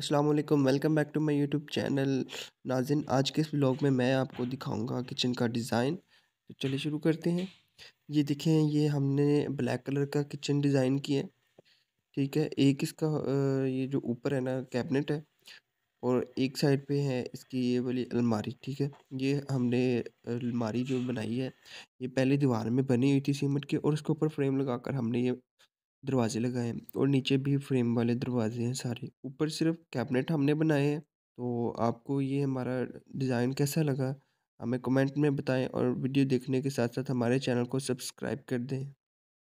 अस्सलाम वालेकुम welcome back to my YouTube channel Nazin आज के इस ब्लॉग में मैं आपको दिखाऊंगा किचन का डिज़ाइन तो चलिए शुरू करते हैं ये देखें ये हमने ब्लैक कलर का किचन डिज़ाइन किया है ठीक है एक इसका ये जो ऊपर है ना कैबिनेट है और एक साइड पे है इसकी ये वाली अलमारी ठीक है ये हमने अलमारी जो बनाई है ये पहले दीवार में बनी हुई थी सीमेंट की और इसके ऊपर फ्रेम लगाकर हमने ये दरवाजे लगाए हैं और नीचे भी फ्रेम वाले दरवाजे हैं सारे ऊपर सिर्फ कैबिनेट हमने बनाए हैं तो आपको ये हमारा डिज़ाइन कैसा लगा हमें कमेंट में बताएं और वीडियो देखने के साथ साथ हमारे चैनल को सब्सक्राइब कर दें